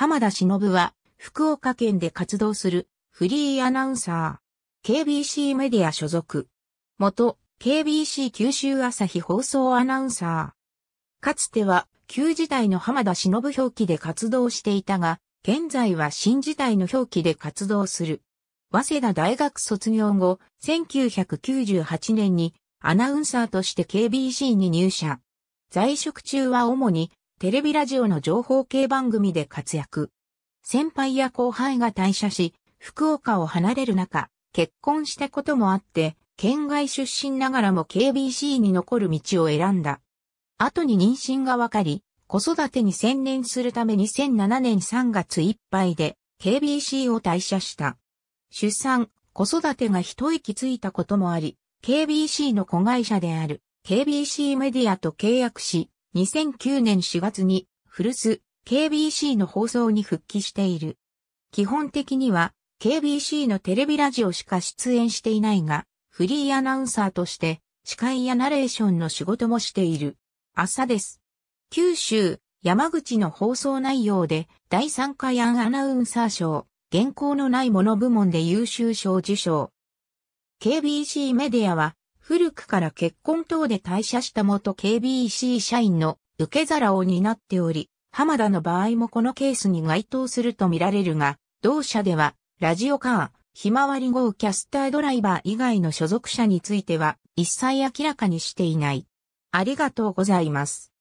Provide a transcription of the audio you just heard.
浜田忍は、福岡県で活動するフリーアナウンサー。KBC メディア所属。元、KBC 九州朝日放送アナウンサー。かつては、旧時代の浜田忍表記で活動していたが、現在は新時代の表記で活動する。早稲田大学卒業後、1998年にアナウンサーとして KBC に入社。在職中は主にテレビラジオの情報系番組で活躍。先輩や後輩が退社し、福岡を離れる中、結婚したこともあって、県外出身ながらも KBC に残る道を選んだ。後に妊娠が分かり、子育てに専念するため2007年3月いっぱいで KBC を退社した。出産、子育てが一息ついたこともあり、KBC の子会社である KBC メディアと契約し、2009年4月に古巣 KBC の放送に復帰している。基本的には KBC のテレビラジオしか出演していないが、フリーアナウンサーとして司会やナレーションの仕事もしている。朝です。九州、山口の放送内容で第3回アンアナウンサー賞、原稿のないもの部門で優秀賞受賞。KBC メディアは古くから結婚等で退社した元 KBC 社員の受け皿を担っており、浜田の場合もこのケースに該当するとみられるが、同社では、ラジオカー、ひまわり号キャスタードライバー以外の所属者については、一切明らかにしていない。ありがとうございます。